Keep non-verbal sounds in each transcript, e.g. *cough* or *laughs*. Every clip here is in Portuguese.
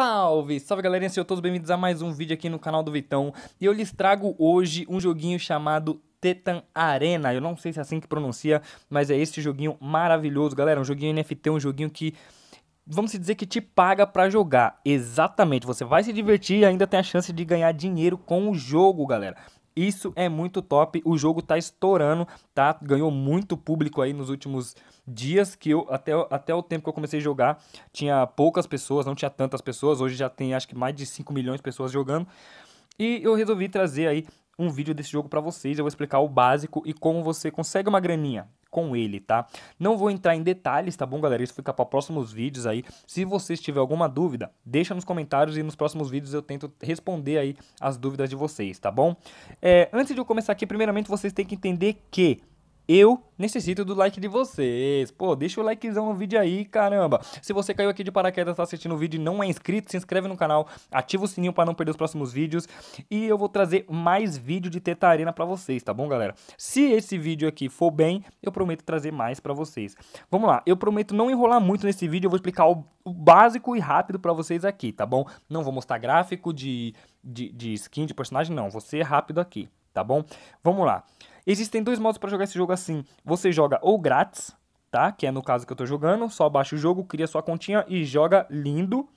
Salve! Salve galerinha, sejam todos bem-vindos a mais um vídeo aqui no canal do Vitão e eu lhes trago hoje um joguinho chamado Tetan Arena. Eu não sei se é assim que pronuncia, mas é esse joguinho maravilhoso, galera. Um joguinho NFT, um joguinho que vamos dizer que te paga para jogar. Exatamente, você vai se divertir e ainda tem a chance de ganhar dinheiro com o jogo, galera. Isso é muito top. O jogo tá estourando, tá? Ganhou muito público aí nos últimos dias que eu, até, até o tempo que eu comecei a jogar, tinha poucas pessoas, não tinha tantas pessoas. Hoje já tem acho que mais de 5 milhões de pessoas jogando. E eu resolvi trazer aí um vídeo desse jogo para vocês. Eu vou explicar o básico e como você consegue uma graninha com ele, tá? Não vou entrar em detalhes, tá bom, galera? Isso fica para próximos vídeos aí. Se vocês tiverem alguma dúvida, deixa nos comentários e nos próximos vídeos eu tento responder aí as dúvidas de vocês, tá bom? É, antes de eu começar aqui, primeiramente vocês têm que entender que eu necessito do like de vocês. Pô, deixa o likezão no vídeo aí, caramba. Se você caiu aqui de paraquedas, tá assistindo o vídeo e não é inscrito, se inscreve no canal, ativa o sininho para não perder os próximos vídeos. E eu vou trazer mais vídeo de Teta Arena pra vocês, tá bom, galera? Se esse vídeo aqui for bem, eu prometo trazer mais pra vocês. Vamos lá, eu prometo não enrolar muito nesse vídeo, eu vou explicar o, básico e rápido pra vocês aqui, tá bom? Não vou mostrar gráfico de, de, de skin, de personagem, não. Vou ser rápido aqui, tá bom? Vamos lá. Existem dois modos para jogar esse jogo assim. Você joga ou grátis, tá? Que é no caso que eu tô jogando, só baixa o jogo, cria sua continha e joga lindo,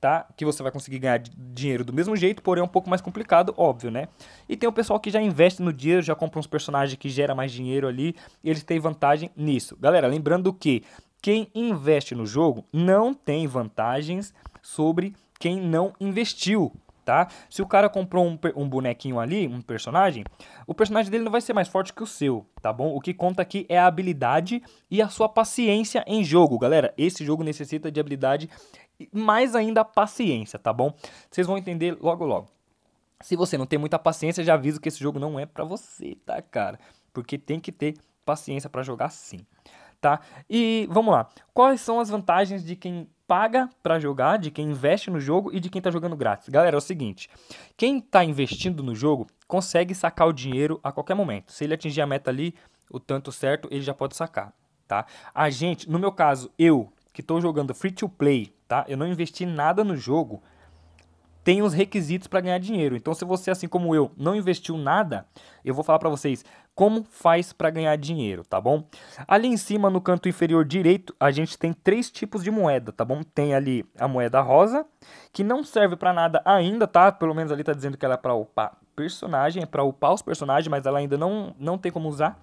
tá? Que você vai conseguir ganhar dinheiro do mesmo jeito, porém é um pouco mais complicado, óbvio, né? E tem o pessoal que já investe no dinheiro, já compra uns personagens que gera mais dinheiro ali, eles têm vantagem nisso. Galera, lembrando que quem investe no jogo não tem vantagens sobre quem não investiu, tá? Se o cara comprou um, um, bonequinho ali, um personagem, o personagem dele não vai ser mais forte que o seu, tá bom? O que conta aqui é a habilidade e a sua paciência em jogo, galera. Esse jogo necessita de habilidade e mais ainda paciência, tá bom? Vocês vão entender logo logo. Se você não tem muita paciência, já aviso que esse jogo não é para você, tá, cara? Porque tem que ter paciência para jogar sim, tá? E vamos lá. Quais são as vantagens de quem paga para jogar, de quem investe no jogo e de quem está jogando grátis. Galera, é o seguinte: quem está investindo no jogo consegue sacar o dinheiro a qualquer momento. Se ele atingir a meta ali, o tanto certo, ele já pode sacar, tá? A gente, no meu caso, eu que estou jogando free to play, tá? Eu não investi nada no jogo. Tem os requisitos para ganhar dinheiro. Então, se você, assim como eu, não investiu nada, eu vou falar para vocês: como faz para ganhar dinheiro, tá bom? Ali em cima, no canto inferior direito, a gente tem três tipos de moeda, tá bom? Tem ali a moeda rosa, que não serve para nada ainda, tá? Pelo menos ali tá dizendo que ela é para upar personagem, é para upar os personagens, mas ela ainda não, não tem como usar.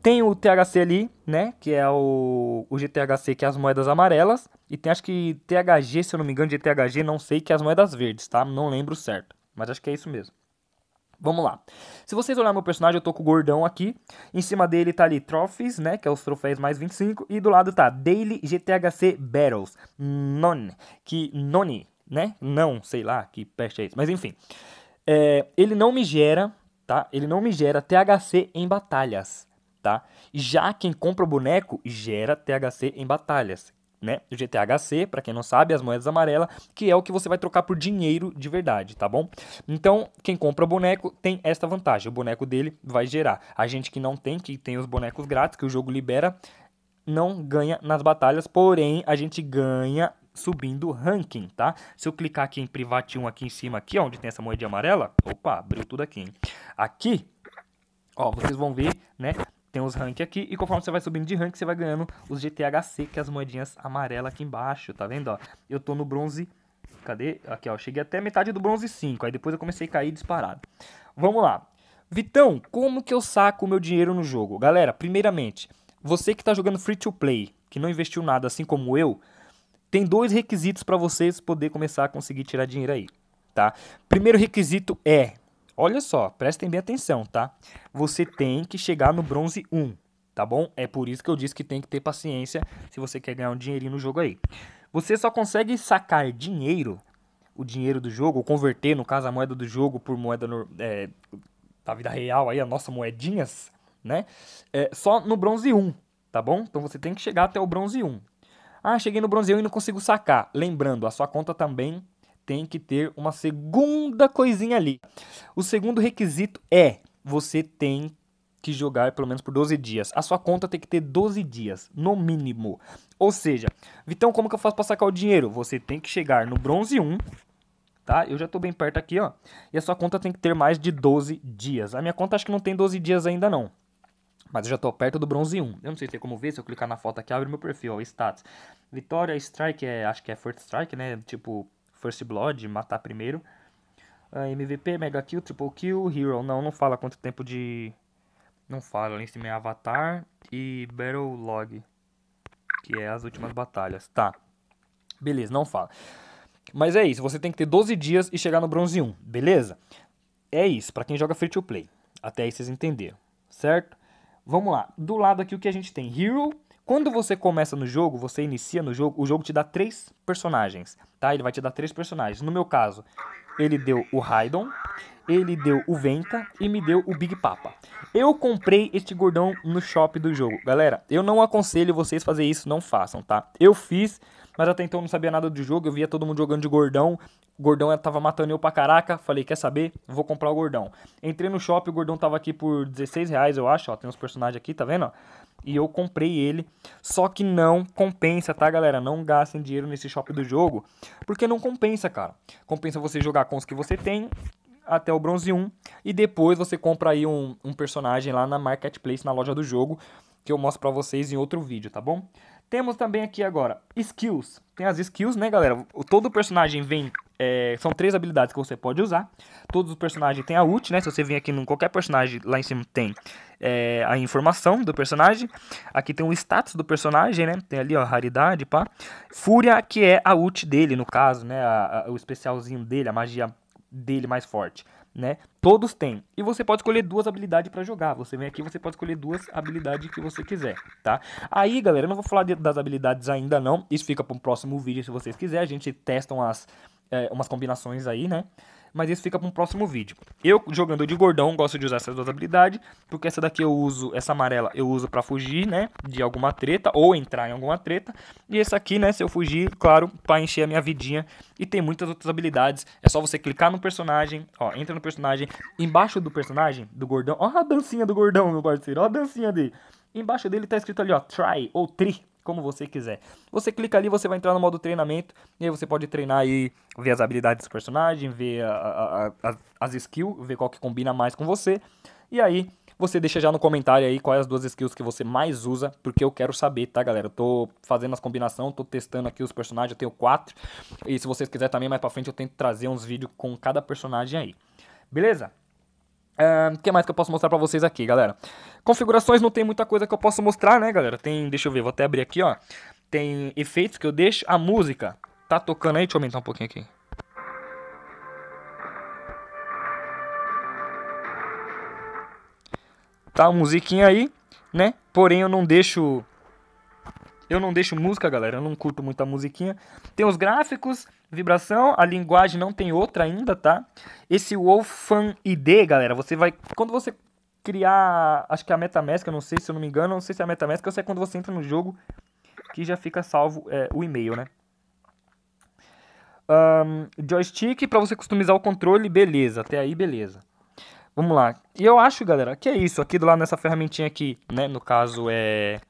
Tem o THC ali, né? Que é o, o GTHC, que é as moedas amarelas. E tem acho que THG, se eu não me engano, de THG, não sei, que é as moedas verdes, tá? Não lembro certo. Mas acho que é isso mesmo. Vamos lá. Se vocês olharem meu personagem, eu tô com o gordão aqui. Em cima dele tá ali Trophies, né? Que é os troféus mais 25. E do lado tá Daily GTHC Battles. Non. Que noni, né? Não, sei lá que peste é isso. Mas enfim. É, ele não me gera, tá? Ele não me gera THC em batalhas, tá? Já quem compra o boneco gera THC em batalhas né? O GTHC, para quem não sabe, as moedas amarelas, que é o que você vai trocar por dinheiro de verdade, tá bom? Então, quem compra o boneco tem esta vantagem, o boneco dele vai gerar. A gente que não tem, que tem os bonecos grátis, que o jogo libera, não ganha nas batalhas, porém a gente ganha subindo o ranking, tá? Se eu clicar aqui em private 1 aqui em cima aqui, ó, onde tem essa moedinha amarela, opa, abriu tudo aqui, hein? Aqui, ó, vocês vão ver, né? tem os rank aqui, e conforme você vai subindo de rank, você vai ganhando os GTHC, que é as moedinhas amarelas aqui embaixo, tá vendo, ó? Eu tô no bronze, cadê? Aqui, ó, cheguei até metade do bronze 5, aí depois eu comecei a cair disparado. Vamos lá. Vitão, como que eu saco o meu dinheiro no jogo? Galera, primeiramente, você que tá jogando free to play, que não investiu nada assim como eu, tem dois requisitos para vocês poder começar a conseguir tirar dinheiro aí, tá? Primeiro requisito é Olha só, prestem bem atenção, tá? Você tem que chegar no bronze 1, tá bom? É por isso que eu disse que tem que ter paciência se você quer ganhar um dinheirinho no jogo aí. Você só consegue sacar dinheiro, o dinheiro do jogo, ou converter, no caso, a moeda do jogo por moeda é, da vida real aí, a nossa moedinhas, né? É, só no bronze 1, tá bom? Então você tem que chegar até o bronze 1. Ah, cheguei no bronze 1 e não consigo sacar. Lembrando, a sua conta também tem que ter uma segunda coisinha ali. O segundo requisito é você tem que jogar pelo menos por 12 dias. A sua conta tem que ter 12 dias, no mínimo. Ou seja, Vitão, como que eu faço para sacar o dinheiro? Você tem que chegar no bronze 1, tá? Eu já tô bem perto aqui, ó. E a sua conta tem que ter mais de 12 dias. A minha conta acho que não tem 12 dias ainda não. Mas eu já tô perto do bronze 1. Eu não sei se tem como ver, se eu clicar na foto aqui, abre meu perfil, ó, status. Vitória Strike é, acho que é First Strike, né? Tipo, First Blood, matar primeiro. Uh, ah, MVP, Mega Kill, Triple Kill, Hero, não, não fala quanto tempo de... Não fala, ali em cima é Avatar e Battle Log, que é as últimas batalhas, tá. Beleza, não fala. Mas é isso, você tem que ter 12 dias e chegar no bronze 1, beleza? É isso, para quem joga free to play. Até aí vocês entenderam, certo? Vamos lá, do lado aqui o que a gente tem? Hero, quando você começa no jogo, você inicia no jogo, o jogo te dá três personagens, tá? Ele vai te dar três personagens. No meu caso, ele deu o Raidon, ele deu o Venta e me deu o Big Papa. Eu comprei este gordão no shop do jogo. Galera, eu não aconselho vocês fazer isso, não façam, tá? Eu fiz, mas até então eu não sabia nada do jogo, eu via todo mundo jogando de gordão, o gordão é- tava matando eu pra caraca. Falei, quer saber? Vou comprar o gordão. Entrei no shopping, o gordão tava aqui por 16 reais, eu acho. Ó, tem uns personagens aqui, tá vendo? E eu comprei ele. Só que não compensa, tá, galera? Não gastem dinheiro nesse shopping do jogo. Porque não compensa, cara. Compensa você jogar com os que você tem até o bronze 1. E depois você compra aí um, um personagem lá na marketplace, na loja do jogo. Que eu mostro pra vocês em outro vídeo, tá bom? Temos também aqui agora skills. Tem as skills, né, galera? Todo personagem vem. É, são três habilidades que você pode usar. Todos os personagens têm a ult, né? Se você vir aqui em qualquer personagem, lá em cima tem é, a informação do personagem. Aqui tem o status do personagem, né? Tem ali, ó, raridade, pá. Fúria, que é a ult dele, no caso, né? A, a, o especialzinho dele, a magia dele mais forte, né? Todos têm. E você pode escolher duas habilidades para jogar. Você vem aqui, você pode escolher duas habilidades que você quiser, tá? Aí, galera, eu não vou falar de, das habilidades ainda não. Isso fica para um próximo vídeo, se vocês quiserem. A gente testa umas, é, umas combinações aí, né? mas isso fica para um próximo vídeo. Eu, jogando de gordão, gosto de usar essas duas habilidades, porque essa daqui eu uso, essa amarela eu uso para fugir, né, de alguma treta, ou entrar em alguma treta, e essa aqui, né, se eu fugir, claro, para encher a minha vidinha, e tem muitas outras habilidades, é só você clicar no personagem, ó, entra no personagem, embaixo do personagem, do gordão, ó a dancinha do gordão, meu parceiro, ó a dancinha dele, embaixo dele tá escrito ali, ó, try, ou tri, como você quiser. Você clica ali, você vai entrar no modo treinamento, e aí você pode treinar aí, ver as habilidades do personagem, ver a, a, a, as skills, ver qual que combina mais com você. E aí, você deixa já no comentário aí quais as duas skills que você mais usa, porque eu quero saber, tá, galera? Eu tô fazendo as combinações, tô testando aqui os personagens, eu tenho quatro. E se vocês quiserem também mais pra frente, eu tento trazer uns vídeos com cada personagem aí. Beleza? O uh, que mais que eu posso mostrar pra vocês aqui, galera? Configurações não tem muita coisa que eu posso mostrar, né, galera? Tem, deixa eu ver, vou até abrir aqui, ó. Tem efeitos que eu deixo. A música tá tocando aí, deixa eu aumentar um pouquinho aqui. Tá a musiquinha aí, né? Porém, eu não deixo eu não deixo música, galera. Eu não curto muita musiquinha. Tem os gráficos, vibração, a linguagem não tem outra ainda, tá? Esse Wolfan ID, galera, você vai. Quando você criar. Acho que é a MetaMask, eu não sei se eu não me engano, não sei se é a MetaMask, eu sei é quando você entra no jogo que já fica salvo é, o e-mail, né? Um, joystick para você customizar o controle, beleza. Até aí, beleza. Vamos lá. E eu acho, galera, que é isso. Aqui do lado nessa ferramentinha aqui, né? No caso é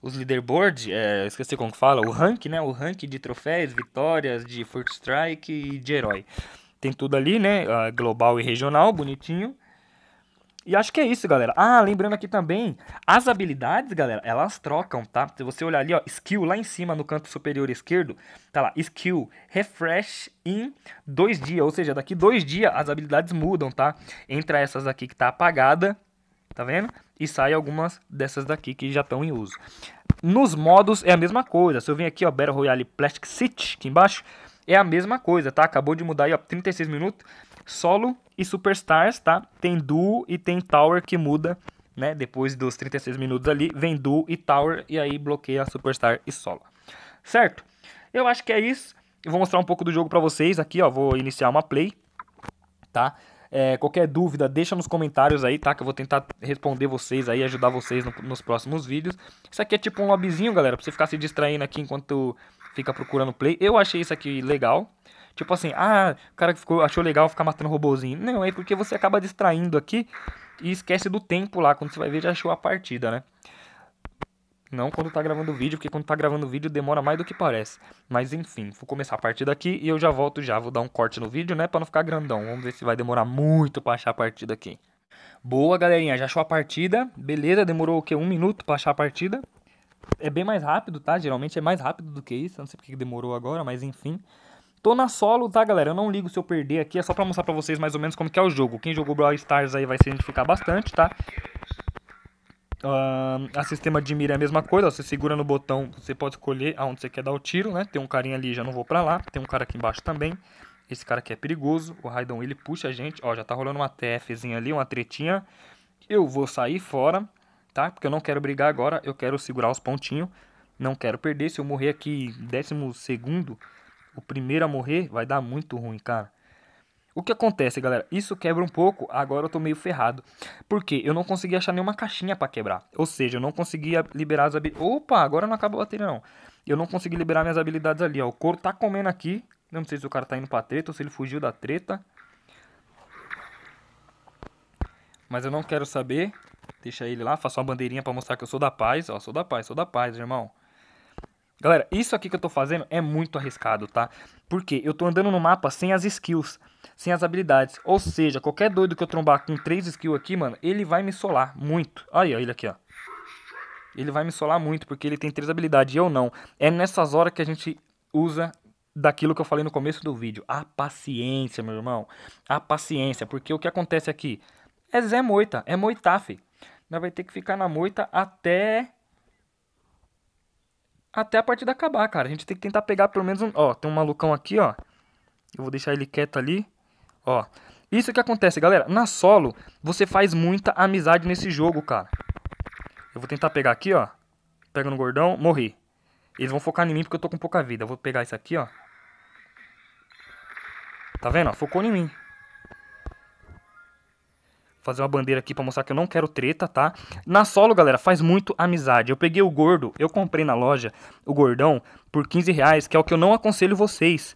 os leaderboards é, esqueci como fala, o rank, né? O rank de troféus, vitórias, de first strike e de herói. Tem tudo ali, né? Ah, global e regional, bonitinho. E acho que é isso, galera. Ah, lembrando aqui também, as habilidades, galera, elas trocam, tá? Se você olhar ali, ó, skill lá em cima no canto superior esquerdo, tá lá, skill refresh em dois dias, ou seja, daqui dois dias as habilidades mudam, tá? Entra essas aqui que tá apagada tá vendo? E sai algumas dessas daqui que já estão em uso. Nos modos é a mesma coisa. Se eu vim aqui, ó, Battle Royale Plastic City, aqui embaixo, é a mesma coisa, tá? Acabou de mudar aí, ó, 36 minutos. Solo e Superstars, tá? Tem Duo e tem Tower que muda, né? Depois dos 36 minutos ali, vem Duo e Tower e aí bloqueia Superstar e Solo. Certo? Eu acho que é isso. Eu vou mostrar um pouco do jogo pra vocês aqui, ó. Vou iniciar uma play, tá? É, qualquer dúvida, deixa nos comentários aí, tá? Que eu vou tentar responder vocês aí, ajudar vocês no, nos próximos vídeos. Isso aqui é tipo um lobbyzinho, galera, pra você ficar se distraindo aqui enquanto fica procurando play. Eu achei isso aqui legal. Tipo assim, ah, o cara que ficou, achou legal ficar matando robôzinho. Não, é porque você acaba distraindo aqui e esquece do tempo lá, quando você vai ver já achou a partida, né? Não quando tá gravando o vídeo, porque quando tá gravando o vídeo demora mais do que parece. Mas enfim, vou começar a partida aqui e eu já volto já. Vou dar um corte no vídeo, né, pra não ficar grandão. Vamos ver se vai demorar muito pra achar a partida aqui. Boa, galerinha, já achou a partida. Beleza, demorou o quê? Um minuto pra achar a partida. É bem mais rápido, tá? Geralmente é mais rápido do que isso. Eu não sei porque demorou agora, mas enfim. Tô na solo, tá, galera? Eu não ligo se eu perder aqui. É só pra mostrar pra vocês mais ou menos como que é o jogo. Quem jogou Brawl Stars aí vai se identificar bastante, tá? Uh, a sistema de mira é a mesma coisa, você segura no botão, você pode escolher aonde você quer dar o tiro, né? Tem um carinha ali, já não vou pra lá. Tem um cara aqui embaixo também. Esse cara aqui é perigoso, o Raidon ele puxa a gente. Ó, já tá rolando uma TFzinha ali, uma tretinha. Eu vou sair fora, tá? Porque eu não quero brigar agora, eu quero segurar os pontinhos. Não quero perder, se eu morrer aqui décimo segundo, o primeiro a morrer vai dar muito ruim, cara. O que acontece, galera? Isso quebra um pouco, agora eu tô meio ferrado. Porque eu não consegui achar nenhuma caixinha para quebrar. Ou seja, eu não conseguia liberar as habilidades. Opa, agora não acaba a bateria não. Eu não consegui liberar minhas habilidades ali, ó. O couro tá comendo aqui. Não sei se o cara tá indo pra treta ou se ele fugiu da treta. Mas eu não quero saber. Deixa ele lá, faço uma bandeirinha para mostrar que eu sou da paz. Ó, sou da paz, sou da paz, irmão. Galera, isso aqui que eu tô fazendo é muito arriscado, tá? Porque eu tô andando no mapa sem as skills, sem as habilidades. Ou seja, qualquer doido que eu trombar com três skills aqui, mano, ele vai me solar muito. Aí, ele aqui, ó. Ele vai me solar muito, porque ele tem três habilidades e eu não. É nessas horas que a gente usa daquilo que eu falei no começo do vídeo. A paciência, meu irmão. A paciência, porque o que acontece aqui é Zé Moita, é Moitaf. Nós vai ter que ficar na moita até até a partida acabar, cara. A gente tem que tentar pegar pelo menos um. Ó, tem um malucão aqui, ó. Eu vou deixar ele quieto ali. Ó. Isso que acontece, galera. Na solo, você faz muita amizade nesse jogo, cara. Eu vou tentar pegar aqui, ó. Pega no gordão, morri. Eles vão focar em mim porque eu tô com pouca vida. Eu vou pegar isso aqui, ó. Tá vendo? Focou em mim fazer uma bandeira aqui para mostrar que eu não quero treta, tá? Na solo, galera, faz muito amizade. Eu peguei o gordo, eu comprei na loja o gordão por 15 reais, que é o que eu não aconselho vocês.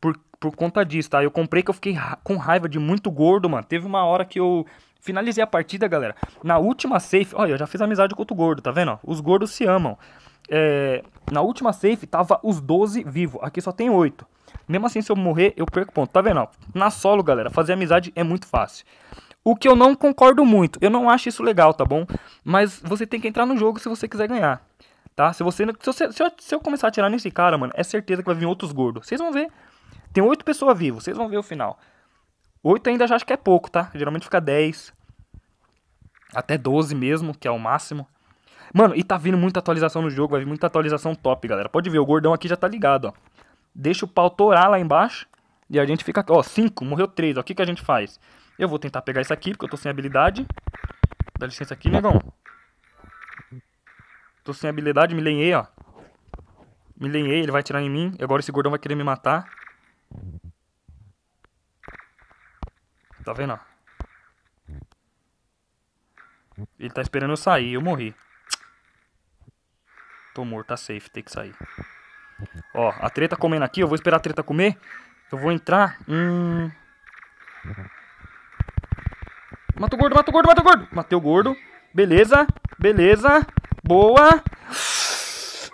Por, por conta disso, tá? Eu comprei que eu fiquei ra com raiva de muito gordo, mano. Teve uma hora que eu finalizei a partida, galera. Na última safe, olha, eu já fiz amizade com outro gordo, tá vendo? Os gordos se amam. É, na última safe tava os 12 vivo, aqui só tem 8. Mesmo assim, se eu morrer, eu perco ponto. Tá vendo? Na solo, galera, fazer amizade é muito fácil. O que eu não concordo muito. Eu não acho isso legal, tá bom? Mas você tem que entrar no jogo se você quiser ganhar. Tá? Se você. Se, você, se, eu, se eu começar a tirar nesse cara, mano, é certeza que vai vir outros gordos. Vocês vão ver. Tem oito pessoas vivas, vocês vão ver o final. Oito ainda já acho que é pouco, tá? Geralmente fica 10. Até 12 mesmo, que é o máximo. Mano, e tá vindo muita atualização no jogo, vai vir muita atualização top, galera. Pode ver, o gordão aqui já tá ligado, ó. Deixa o pau torar lá embaixo. E a gente fica. Ó, 5, morreu 3. Ó, o que, que a gente faz? Eu vou tentar pegar isso aqui, porque eu tô sem habilidade. Dá licença aqui, negão. Tô sem habilidade, me lenhei, ó. Me lenhei, ele vai atirar em mim. Agora esse gordão vai querer me matar. Tá vendo, ó? Ele tá esperando eu sair, eu morri. Tô morto, tá safe, tem que sair. Ó, a treta comendo aqui, eu vou esperar a treta comer. Eu vou entrar. Hum. Mata o gordo, mata o gordo, mata o gordo. Matei o gordo. Beleza, beleza. Boa.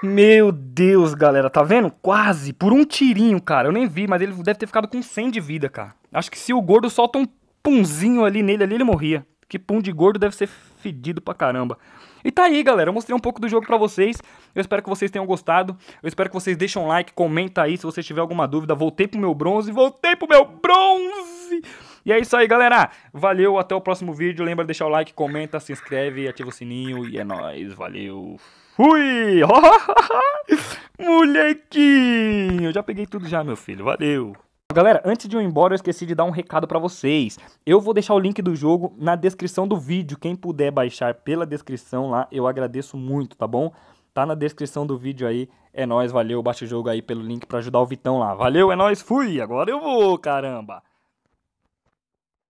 Meu Deus, galera, tá vendo? Quase, por um tirinho, cara. Eu nem vi, mas ele deve ter ficado com 100 de vida, cara. Acho que se o gordo solta um punzinho ali nele, ali ele morria. Que pum de gordo deve ser fedido pra caramba. E tá aí, galera. Eu mostrei um pouco do jogo pra vocês. Eu espero que vocês tenham gostado. Eu espero que vocês deixem um like, comenta aí se você tiver alguma dúvida. Voltei pro meu bronze, voltei pro meu bronze! E é isso aí, galera. Valeu, até o próximo vídeo. Lembra de deixar o like, comenta, se inscreve, ativa o sininho e é nóis. Valeu. Fui! *laughs* Molequinho! Já peguei tudo já, meu filho. Valeu. Galera, antes de eu ir embora, eu esqueci de dar um recado para vocês. Eu vou deixar o link do jogo na descrição do vídeo. Quem puder baixar pela descrição lá, eu agradeço muito, tá bom? Tá na descrição do vídeo aí. É nóis, valeu. Baixa o jogo aí pelo link para ajudar o Vitão lá. Valeu, é nóis, fui! Agora eu vou, caramba!